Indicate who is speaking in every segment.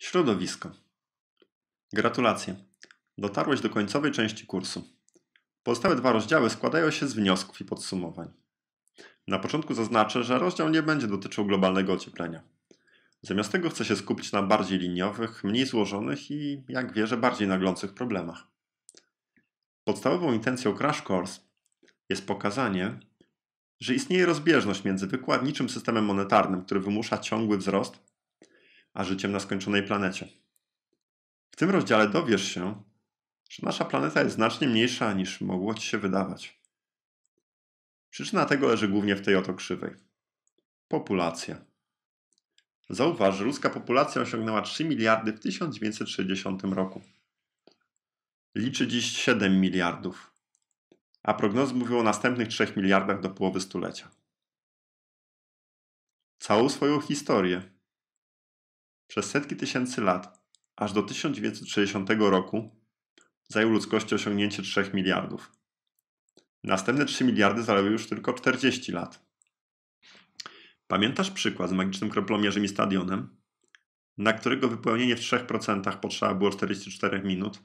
Speaker 1: Środowisko. Gratulacje. Dotarłeś do końcowej części kursu. Pozostałe dwa rozdziały składają się z wniosków i podsumowań. Na początku zaznaczę, że rozdział nie będzie dotyczył globalnego ocieplenia. Zamiast tego chcę się skupić na bardziej liniowych, mniej złożonych i, jak wierzę, bardziej naglących problemach. Podstawową intencją Crash Course jest pokazanie, że istnieje rozbieżność między wykładniczym systemem monetarnym, który wymusza ciągły wzrost, a życiem na skończonej planecie. W tym rozdziale dowiesz się, że nasza planeta jest znacznie mniejsza niż mogło ci się wydawać. Przyczyna tego leży głównie w tej oto krzywej. Populacja. Zauważ, że ludzka populacja osiągnęła 3 miliardy w 1960 roku. Liczy dziś 7 miliardów, a prognozy mówią o następnych 3 miliardach do połowy stulecia. Całą swoją historię przez setki tysięcy lat, aż do 1960 roku, zajął ludzkości osiągnięcie 3 miliardów. Następne 3 miliardy zalały już tylko 40 lat. Pamiętasz przykład z magicznym kroplomierzem i stadionem, na którego wypełnienie w 3% potrzeba było 44 minut,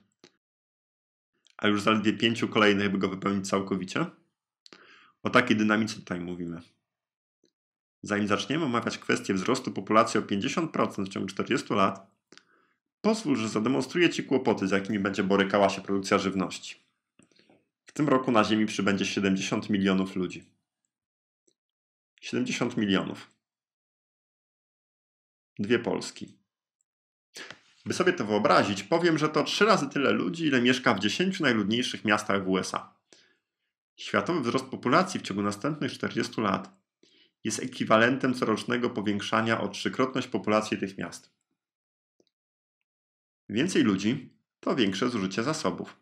Speaker 1: a już zaledwie 5 kolejnych, by go wypełnić całkowicie? O takiej dynamice tutaj mówimy. Zanim zaczniemy omawiać kwestię wzrostu populacji o 50% w ciągu 40 lat, pozwól, że zademonstruję Ci kłopoty, z jakimi będzie borykała się produkcja żywności. W tym roku na Ziemi przybędzie 70 milionów ludzi. 70 milionów. Dwie Polski. By sobie to wyobrazić, powiem, że to trzy razy tyle ludzi, ile mieszka w 10 najludniejszych miastach w USA. Światowy wzrost populacji w ciągu następnych 40 lat jest ekwiwalentem corocznego powiększania o trzykrotność populacji tych miast. Więcej ludzi to większe zużycie zasobów.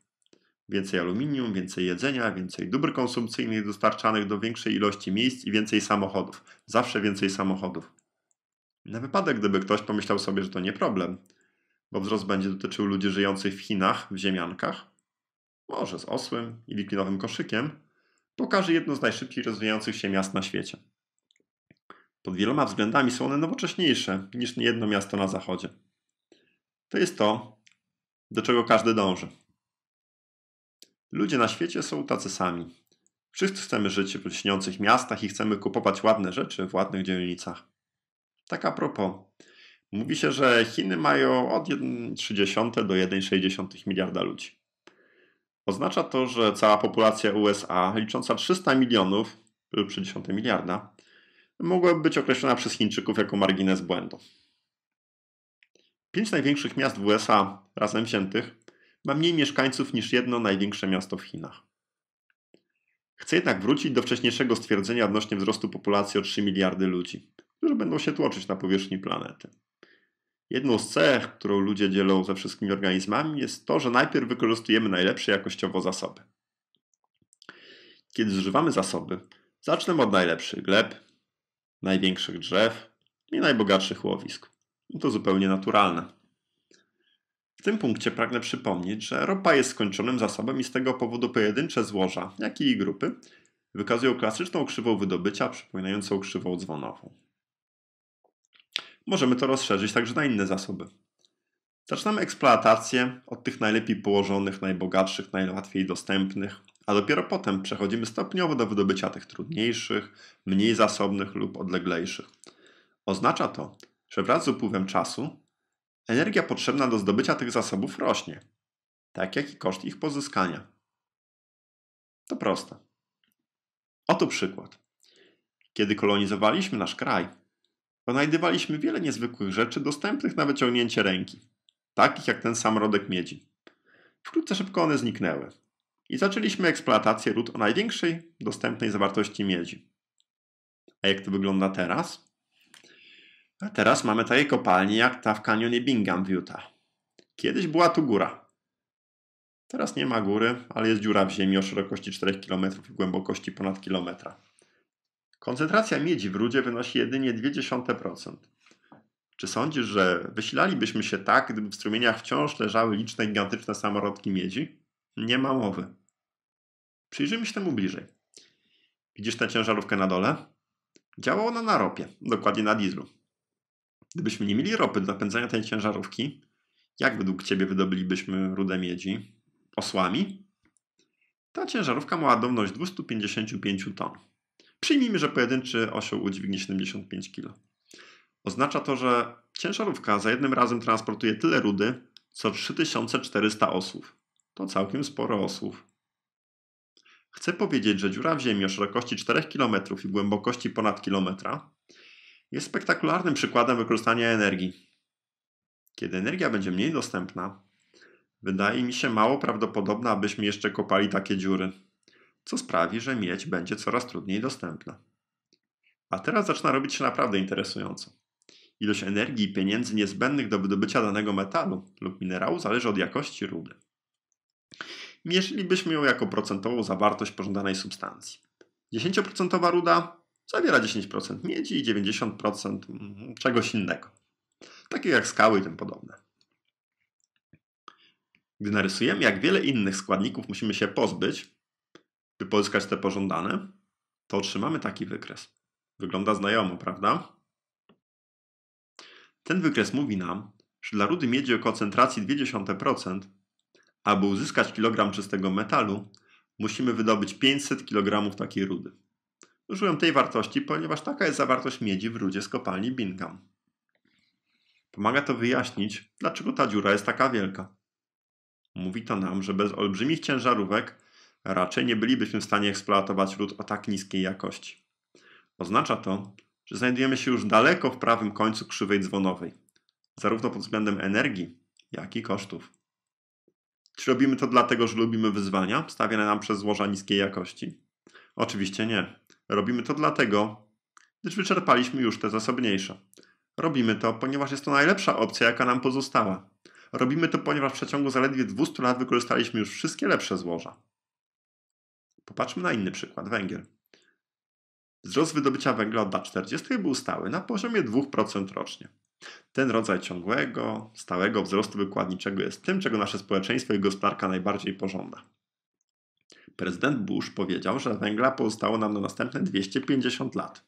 Speaker 1: Więcej aluminium, więcej jedzenia, więcej dóbr konsumpcyjnych dostarczanych do większej ilości miejsc i więcej samochodów. Zawsze więcej samochodów. Na wypadek, gdyby ktoś pomyślał sobie, że to nie problem, bo wzrost będzie dotyczył ludzi żyjących w Chinach, w ziemiankach, może z osłem i wiklinowym koszykiem, pokaże jedno z najszybciej rozwijających się miast na świecie. Pod wieloma względami są one nowocześniejsze niż niejedno miasto na zachodzie. To jest to, do czego każdy dąży. Ludzie na świecie są tacy sami. Wszyscy chcemy żyć w lśniących miastach i chcemy kupować ładne rzeczy w ładnych dzielnicach. Tak a propos, mówi się, że Chiny mają od 1,3 do 1,6 miliarda ludzi. Oznacza to, że cała populacja USA licząca 300 milionów lub 30 miliarda mogłaby być określona przez Chińczyków jako margines błędu. Pięć największych miast w USA razem wziętych ma mniej mieszkańców niż jedno największe miasto w Chinach. Chcę jednak wrócić do wcześniejszego stwierdzenia odnośnie wzrostu populacji o 3 miliardy ludzi, którzy będą się tłoczyć na powierzchni planety. Jedną z cech, którą ludzie dzielą ze wszystkimi organizmami, jest to, że najpierw wykorzystujemy najlepsze jakościowo zasoby. Kiedy zużywamy zasoby, zacznę od najlepszych gleb, największych drzew i najbogatszych łowisk. No to zupełnie naturalne. W tym punkcie pragnę przypomnieć, że ropa jest skończonym zasobem i z tego powodu pojedyncze złoża, jak i grupy, wykazują klasyczną krzywą wydobycia przypominającą krzywą dzwonową. Możemy to rozszerzyć także na inne zasoby. Zaczynamy eksploatację od tych najlepiej położonych, najbogatszych, najłatwiej dostępnych, a dopiero potem przechodzimy stopniowo do wydobycia tych trudniejszych, mniej zasobnych lub odleglejszych. Oznacza to, że wraz z upływem czasu energia potrzebna do zdobycia tych zasobów rośnie, tak jak i koszt ich pozyskania. To proste. Oto przykład. Kiedy kolonizowaliśmy nasz kraj, ponajdywaliśmy wiele niezwykłych rzeczy dostępnych na wyciągnięcie ręki, takich jak ten sam rodek miedzi. Wkrótce szybko one zniknęły i zaczęliśmy eksploatację rud o największej dostępnej zawartości miedzi. A jak to wygląda teraz? A teraz mamy takie kopalnie jak ta w kanionie Bingham w Utah. Kiedyś była tu góra. Teraz nie ma góry, ale jest dziura w ziemi o szerokości 4 km i głębokości ponad kilometra. Koncentracja miedzi w rudzie wynosi jedynie 0,2%. Czy sądzisz, że wysilalibyśmy się tak, gdyby w strumieniach wciąż leżały liczne gigantyczne samorodki miedzi? Nie ma mowy. Przyjrzyjmy się temu bliżej. Widzisz tę ciężarówkę na dole? Działa ona na ropie, dokładnie na dieslu. Gdybyśmy nie mieli ropy do napędzania tej ciężarówki, jak według Ciebie wydobylibyśmy rudę miedzi? Osłami? Ta ciężarówka ma ładowność 255 ton. Przyjmijmy, że pojedynczy osioł udźwignie 75 kg. Oznacza to, że ciężarówka za jednym razem transportuje tyle rudy, co 3400 osłów. To całkiem sporo osłów. Chcę powiedzieć, że dziura w Ziemi o szerokości 4 km i głębokości ponad kilometra jest spektakularnym przykładem wykorzystania energii. Kiedy energia będzie mniej dostępna, wydaje mi się mało prawdopodobne, abyśmy jeszcze kopali takie dziury, co sprawi, że miedź będzie coraz trudniej dostępna. A teraz zaczyna robić się naprawdę interesująco. Ilość energii i pieniędzy niezbędnych do wydobycia danego metalu lub minerału zależy od jakości rudy mierzylibyśmy ją jako procentową zawartość pożądanej substancji. 10% ruda zawiera 10% miedzi i 90% mm, czegoś innego, takie jak skały i tym podobne. Gdy narysujemy, jak wiele innych składników musimy się pozbyć, by pozyskać te pożądane, to otrzymamy taki wykres. Wygląda znajomo, prawda? Ten wykres mówi nam, że dla rudy miedzi o koncentracji 0,2% aby uzyskać kilogram czystego metalu, musimy wydobyć 500 kg takiej rudy. Użyłem tej wartości, ponieważ taka jest zawartość miedzi w rudzie z kopalni Bingham. Pomaga to wyjaśnić, dlaczego ta dziura jest taka wielka. Mówi to nam, że bez olbrzymich ciężarówek raczej nie bylibyśmy w stanie eksploatować ród o tak niskiej jakości. Oznacza to, że znajdujemy się już daleko w prawym końcu krzywej dzwonowej, zarówno pod względem energii, jak i kosztów. Czy robimy to dlatego, że lubimy wyzwania stawiane nam przez złoża niskiej jakości? Oczywiście nie. Robimy to dlatego, gdyż wyczerpaliśmy już te zasobniejsze. Robimy to, ponieważ jest to najlepsza opcja, jaka nam pozostała. Robimy to, ponieważ w przeciągu zaledwie 200 lat wykorzystaliśmy już wszystkie lepsze złoża. Popatrzmy na inny przykład węgiel. Wzrost wydobycia węgla od lat 40. był stały na poziomie 2% rocznie. Ten rodzaj ciągłego, stałego wzrostu wykładniczego jest tym, czego nasze społeczeństwo i gospodarka najbardziej pożąda. Prezydent Bush powiedział, że węgla pozostało nam na następne 250 lat,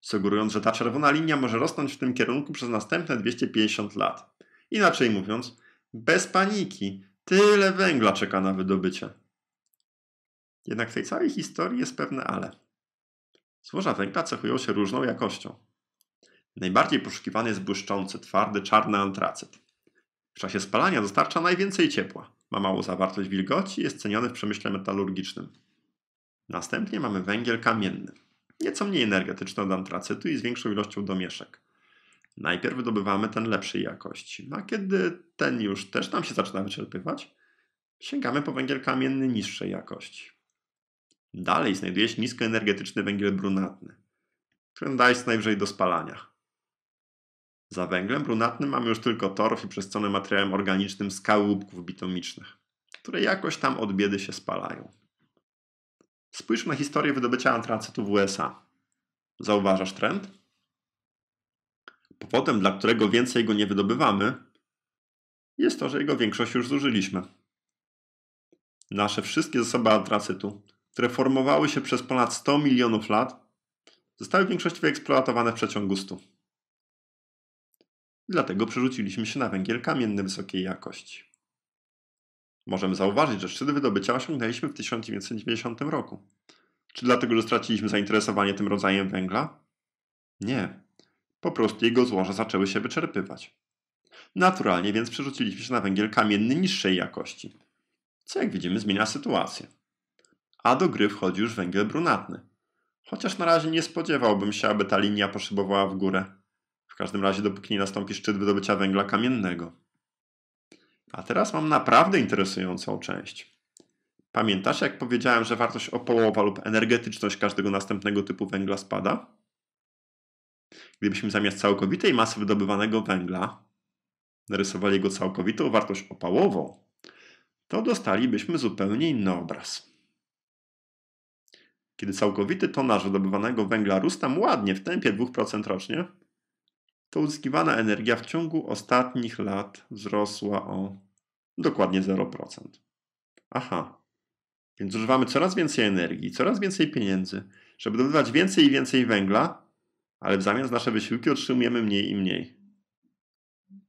Speaker 1: sugerując, że ta czerwona linia może rosnąć w tym kierunku przez następne 250 lat. Inaczej mówiąc, bez paniki, tyle węgla czeka na wydobycie. Jednak w tej całej historii jest pewne ale. Złoża węgla cechują się różną jakością. Najbardziej poszukiwany jest błyszczący, twardy, czarny antracyt. W czasie spalania dostarcza najwięcej ciepła, ma małą zawartość wilgoci i jest ceniony w przemyśle metalurgicznym. Następnie mamy węgiel kamienny, nieco mniej energetyczny od antracytu i z większą ilością domieszek. Najpierw wydobywamy ten lepszej jakości, no a kiedy ten już też nam się zaczyna wyczerpywać, sięgamy po węgiel kamienny niższej jakości. Dalej znajduje się niskoenergetyczny węgiel brunatny, który daje się najwyżej do spalania. Za węglem brunatnym mamy już tylko torf i przesycone materiałem organicznym skały łupków bitomicznych, które jakoś tam od biedy się spalają. Spójrzmy na historię wydobycia antracytu w USA. Zauważasz trend? Powodem, dla którego więcej go nie wydobywamy, jest to, że jego większość już zużyliśmy. Nasze wszystkie zasoby antracytu, które formowały się przez ponad 100 milionów lat, zostały w większości wyeksploatowane w przeciągu 100. Dlatego przerzuciliśmy się na węgiel kamienny wysokiej jakości. Możemy zauważyć, że szczyt wydobycia osiągnęliśmy w 1990 roku. Czy dlatego, że straciliśmy zainteresowanie tym rodzajem węgla? Nie. Po prostu jego złoża zaczęły się wyczerpywać. Naturalnie więc przerzuciliśmy się na węgiel kamienny niższej jakości, co jak widzimy zmienia sytuację. A do gry wchodzi już węgiel brunatny. Chociaż na razie nie spodziewałbym się, aby ta linia poszybowała w górę. W każdym razie, dopóki nie nastąpi szczyt wydobycia węgla kamiennego. A teraz mam naprawdę interesującą część. Pamiętasz, jak powiedziałem, że wartość opołowa lub energetyczność każdego następnego typu węgla spada? Gdybyśmy zamiast całkowitej masy wydobywanego węgla narysowali jego całkowitą wartość opałową, to dostalibyśmy zupełnie inny obraz. Kiedy całkowity tonaż wydobywanego węgla rósł nam ładnie w tempie 2% rocznie, to uzyskiwana energia w ciągu ostatnich lat wzrosła o dokładnie 0%. Aha, więc zużywamy coraz więcej energii, coraz więcej pieniędzy, żeby dobywać więcej i więcej węgla, ale w zamian za nasze wysiłki otrzymujemy mniej i mniej.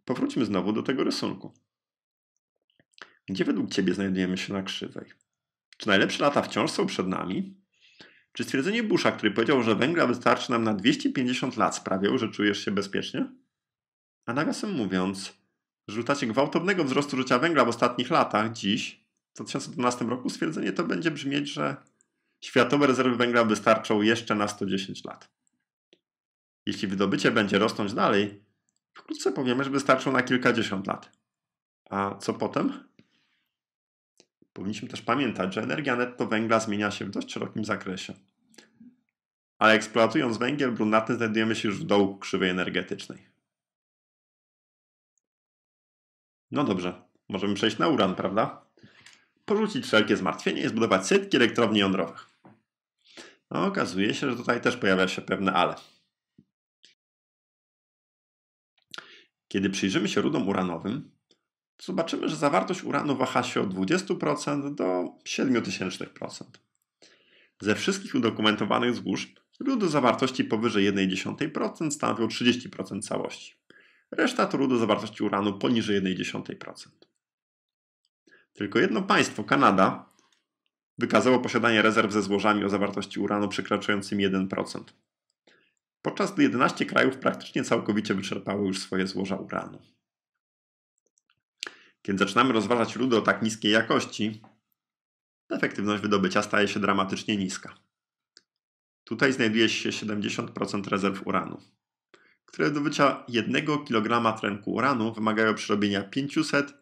Speaker 1: Powróćmy znowu do tego rysunku. Gdzie według Ciebie znajdujemy się na krzywej? Czy najlepsze lata wciąż są przed nami? Czy stwierdzenie Busha, który powiedział, że węgla wystarczy nam na 250 lat, sprawiał, że czujesz się bezpiecznie? A nawiasem mówiąc, rezultacie gwałtownego wzrostu życia węgla w ostatnich latach, dziś, w 2012 roku, stwierdzenie to będzie brzmieć, że światowe rezerwy węgla wystarczą jeszcze na 110 lat. Jeśli wydobycie będzie rosnąć dalej, wkrótce powiemy, że wystarczą na kilkadziesiąt lat. A co potem? Powinniśmy też pamiętać, że energia netto węgla zmienia się w dość szerokim zakresie. Ale eksploatując węgiel brunatny znajdujemy się już w dołu krzywej energetycznej. No dobrze, możemy przejść na uran, prawda? Porzucić wszelkie zmartwienie i zbudować setki elektrowni jądrowych. No, okazuje się, że tutaj też pojawia się pewne ale. Kiedy przyjrzymy się rudom uranowym, zobaczymy, że zawartość uranu waha się od 20% do 7000%. Ze wszystkich udokumentowanych złóż rudy zawartości powyżej 1,1% stanowią 30% całości. Reszta to rudy zawartości uranu poniżej 1,1%. Tylko jedno państwo, Kanada, wykazało posiadanie rezerw ze złożami o zawartości uranu przekraczającymi 1%, podczas gdy 11 krajów praktycznie całkowicie wyczerpały już swoje złoża uranu. Kiedy zaczynamy rozważać rudy o tak niskiej jakości, efektywność wydobycia staje się dramatycznie niska. Tutaj znajduje się 70% rezerw uranu, które do wydobycia 1 kg tlenku uranu wymagają przerobienia 500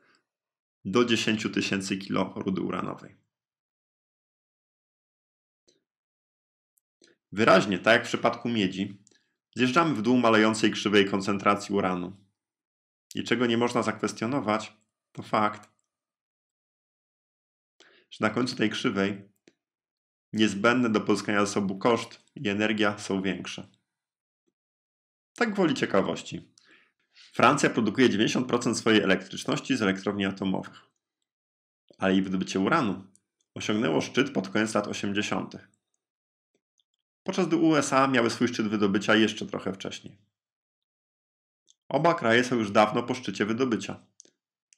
Speaker 1: do 10 000 kg rudy uranowej. Wyraźnie, tak jak w przypadku miedzi, zjeżdżamy w dół malejącej krzywej koncentracji uranu. I czego nie można zakwestionować, to fakt, że na końcu tej krzywej niezbędne do pozyskania zasobu koszt i energia są większe. Tak woli ciekawości. Francja produkuje 90% swojej elektryczności z elektrowni atomowych, ale jej wydobycie uranu osiągnęło szczyt pod koniec lat 80. Podczas gdy USA miały swój szczyt wydobycia jeszcze trochę wcześniej. Oba kraje są już dawno po szczycie wydobycia.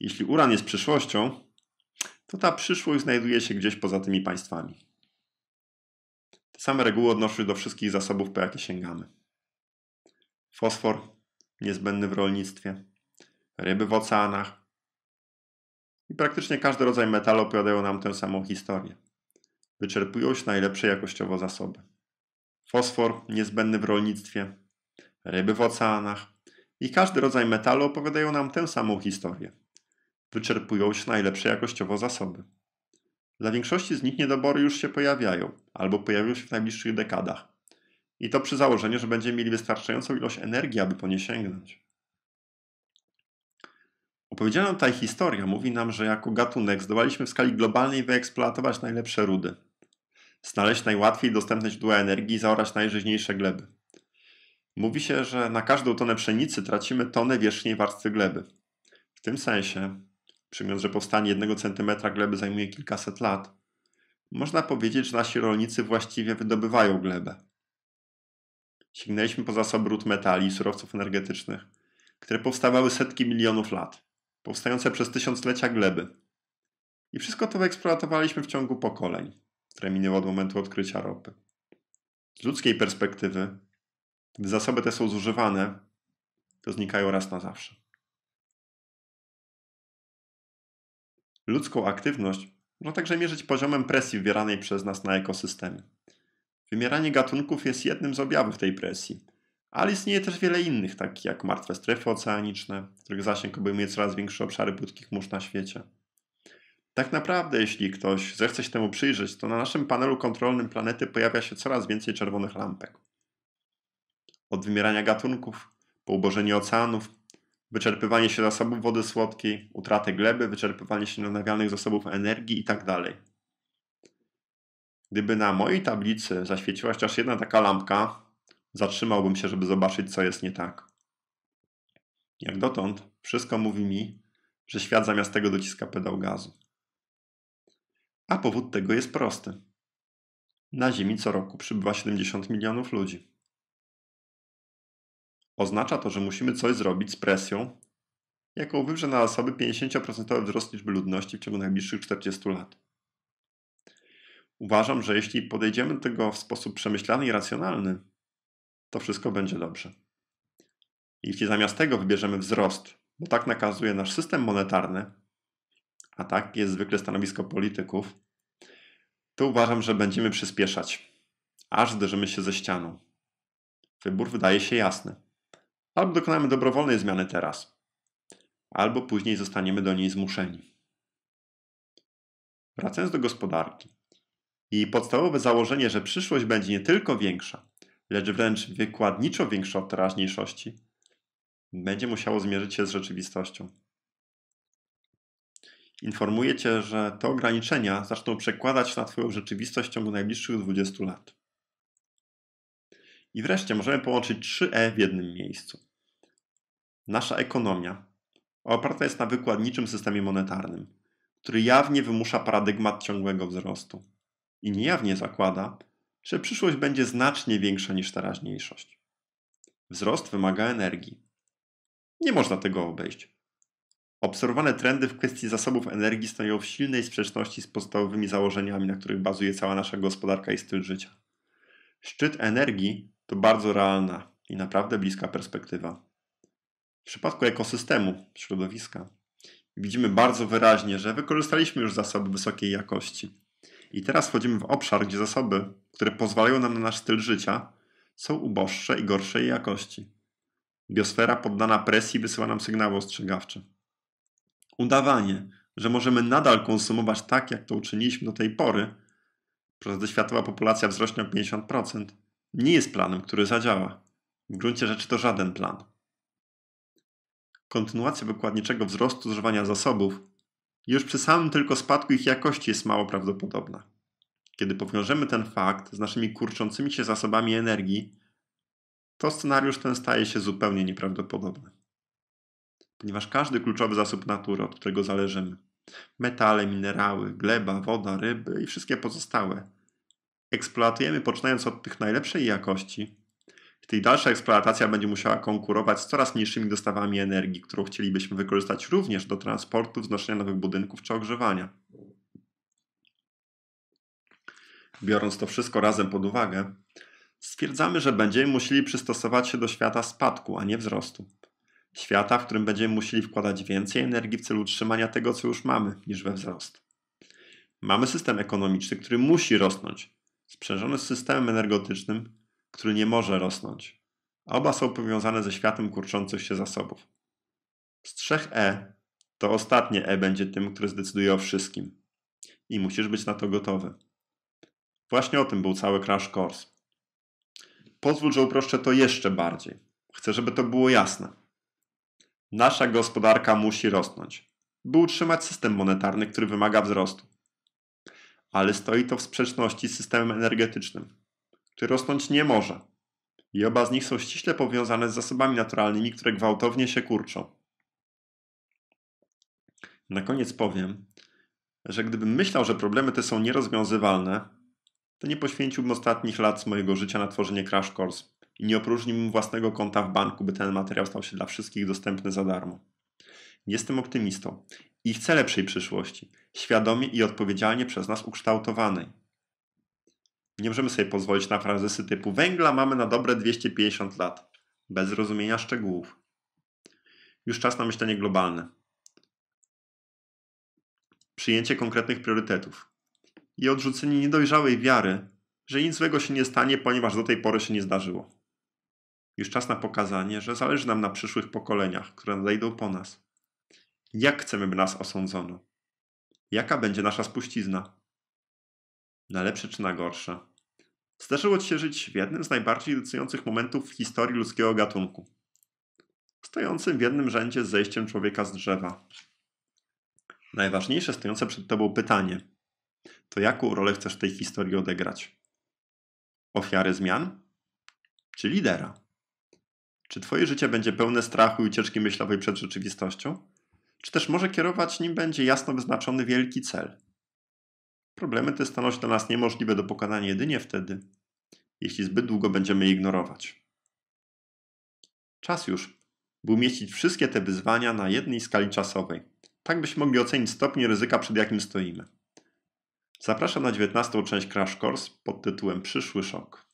Speaker 1: Jeśli uran jest przyszłością, to ta przyszłość znajduje się gdzieś poza tymi państwami. Te same reguły odnoszą się do wszystkich zasobów, po jakie sięgamy. Fosfor, niezbędny w rolnictwie, ryby w oceanach i praktycznie każdy rodzaj metalu opowiadają nam tę samą historię. Wyczerpują się najlepsze jakościowo zasoby. Fosfor, niezbędny w rolnictwie, ryby w oceanach i każdy rodzaj metalu opowiadają nam tę samą historię wyczerpują się najlepsze jakościowo zasoby. Dla większości z nich niedobory już się pojawiają albo pojawią się w najbliższych dekadach. I to przy założeniu, że będziemy mieli wystarczającą ilość energii, aby po nie sięgnąć. Opowiedziana tutaj historia mówi nam, że jako gatunek zdołaliśmy w skali globalnej wyeksploatować najlepsze rudy, znaleźć najłatwiej dostępne źródła energii i zaorać najżyźniejsze gleby. Mówi się, że na każdą tonę pszenicy tracimy tonę wierzchniej warstwy gleby. W tym sensie Przyjmując, że powstanie jednego centymetra gleby zajmuje kilkaset lat, można powiedzieć, że nasi rolnicy właściwie wydobywają glebę. Sięgnęliśmy po zasoby ród metali i surowców energetycznych, które powstawały setki milionów lat, powstające przez tysiąclecia gleby. I wszystko to wyeksploatowaliśmy w ciągu pokoleń, które minęło od momentu odkrycia ropy. Z ludzkiej perspektywy, gdy zasoby te są zużywane, to znikają raz na zawsze. Ludzką aktywność no także mierzyć poziomem presji wywieranej przez nas na ekosystemy. Wymieranie gatunków jest jednym z objawów tej presji, ale istnieje też wiele innych, takich jak martwe strefy oceaniczne, których zasięg obejmuje coraz większe obszary płytkich mórz na świecie. Tak naprawdę, jeśli ktoś zechce się temu przyjrzeć, to na naszym panelu kontrolnym planety pojawia się coraz więcej czerwonych lampek. Od wymierania gatunków, po ubożenie oceanów, wyczerpywanie się zasobów wody słodkiej, utratę gleby, wyczerpywanie się odnawialnych zasobów energii itd. Tak Gdyby na mojej tablicy zaświeciła się aż jedna taka lampka, zatrzymałbym się, żeby zobaczyć, co jest nie tak. Jak dotąd, wszystko mówi mi, że świat zamiast tego dociska pedał gazu. A powód tego jest prosty. Na Ziemi co roku przybywa 70 milionów ludzi. Oznacza to, że musimy coś zrobić z presją, jaką wywrze na osoby 50% wzrost liczby ludności w ciągu najbliższych 40 lat. Uważam, że jeśli podejdziemy do tego w sposób przemyślany i racjonalny, to wszystko będzie dobrze. Jeśli zamiast tego wybierzemy wzrost, bo tak nakazuje nasz system monetarny, a tak jest zwykle stanowisko polityków, to uważam, że będziemy przyspieszać, aż zderzymy się ze ścianą. Wybór wydaje się jasny. Albo dokonamy dobrowolnej zmiany teraz, albo później zostaniemy do niej zmuszeni. Wracając do gospodarki i podstawowe założenie, że przyszłość będzie nie tylko większa, lecz wręcz wykładniczo większa od teraźniejszości, będzie musiało zmierzyć się z rzeczywistością. Informuję Cię, że te ograniczenia zaczną przekładać się na Twoją rzeczywistość w ciągu najbliższych 20 lat. I wreszcie możemy połączyć 3E w jednym miejscu. Nasza ekonomia oparta jest na wykładniczym systemie monetarnym, który jawnie wymusza paradygmat ciągłego wzrostu i niejawnie zakłada, że przyszłość będzie znacznie większa niż teraźniejszość. Wzrost wymaga energii. Nie można tego obejść. Obserwowane trendy w kwestii zasobów energii stoją w silnej sprzeczności z podstawowymi założeniami, na których bazuje cała nasza gospodarka i styl życia. Szczyt energii to bardzo realna i naprawdę bliska perspektywa. W przypadku ekosystemu, środowiska, widzimy bardzo wyraźnie, że wykorzystaliśmy już zasoby wysokiej jakości. I teraz wchodzimy w obszar, gdzie zasoby, które pozwalają nam na nasz styl życia, są uboższe i gorszej jakości. Biosfera poddana presji wysyła nam sygnały ostrzegawcze. Udawanie, że możemy nadal konsumować tak, jak to uczyniliśmy do tej pory, przez światowa populacja wzrośnie o 50%, nie jest planem, który zadziała. W gruncie rzeczy to żaden plan. Kontynuacja wykładniczego wzrostu zużywania zasobów już przy samym tylko spadku ich jakości jest mało prawdopodobna. Kiedy powiążemy ten fakt z naszymi kurczącymi się zasobami energii, to scenariusz ten staje się zupełnie nieprawdopodobny. Ponieważ każdy kluczowy zasób natury, od którego zależymy metale, minerały, gleba, woda, ryby i wszystkie pozostałe eksploatujemy poczynając od tych najlepszej jakości tej dalsza eksploatacja będzie musiała konkurować z coraz mniejszymi dostawami energii, którą chcielibyśmy wykorzystać również do transportu, wznoszenia nowych budynków czy ogrzewania. Biorąc to wszystko razem pod uwagę, stwierdzamy, że będziemy musieli przystosować się do świata spadku, a nie wzrostu. Świata, w którym będziemy musieli wkładać więcej energii w celu utrzymania tego, co już mamy, niż we wzrost. Mamy system ekonomiczny, który musi rosnąć, sprzężony z systemem energetycznym, który nie może rosnąć. Oba są powiązane ze światem kurczących się zasobów. Z trzech E to ostatnie E będzie tym, które zdecyduje o wszystkim. I musisz być na to gotowy. Właśnie o tym był cały Crash Course. Pozwól, że uproszczę to jeszcze bardziej. Chcę, żeby to było jasne. Nasza gospodarka musi rosnąć, by utrzymać system monetarny, który wymaga wzrostu. Ale stoi to w sprzeczności z systemem energetycznym który rosnąć nie może. I oba z nich są ściśle powiązane z zasobami naturalnymi, które gwałtownie się kurczą. Na koniec powiem, że gdybym myślał, że problemy te są nierozwiązywalne, to nie poświęciłbym ostatnich lat mojego życia na tworzenie Crash Course i nie opróżniłbym własnego konta w banku, by ten materiał stał się dla wszystkich dostępny za darmo. Jestem optymistą i chcę lepszej przyszłości, świadomie i odpowiedzialnie przez nas ukształtowanej. Nie możemy sobie pozwolić na frazesy typu węgla mamy na dobre 250 lat, bez rozumienia szczegółów. Już czas na myślenie globalne. Przyjęcie konkretnych priorytetów i odrzucenie niedojrzałej wiary, że nic złego się nie stanie, ponieważ do tej pory się nie zdarzyło. Już czas na pokazanie, że zależy nam na przyszłych pokoleniach, które nadejdą po nas. Jak chcemy, by nas osądzono? Jaka będzie nasza spuścizna? Na lepsze czy na gorsze? Zdarzyło ci się żyć w jednym z najbardziej irytujących momentów w historii ludzkiego gatunku. Stojącym w jednym rzędzie z zejściem człowieka z drzewa. Najważniejsze stojące przed tobą pytanie to jaką rolę chcesz w tej historii odegrać? Ofiary zmian? Czy lidera? Czy twoje życie będzie pełne strachu i ucieczki myślowej przed rzeczywistością? Czy też może kierować nim będzie jasno wyznaczony wielki cel – Problemy te staną się dla nas niemożliwe do pokonania jedynie wtedy, jeśli zbyt długo będziemy je ignorować. Czas już, by umieścić wszystkie te wyzwania na jednej skali czasowej, tak byśmy mogli ocenić stopień ryzyka, przed jakim stoimy. Zapraszam na 19. część Crash Course pod tytułem Przyszły szok.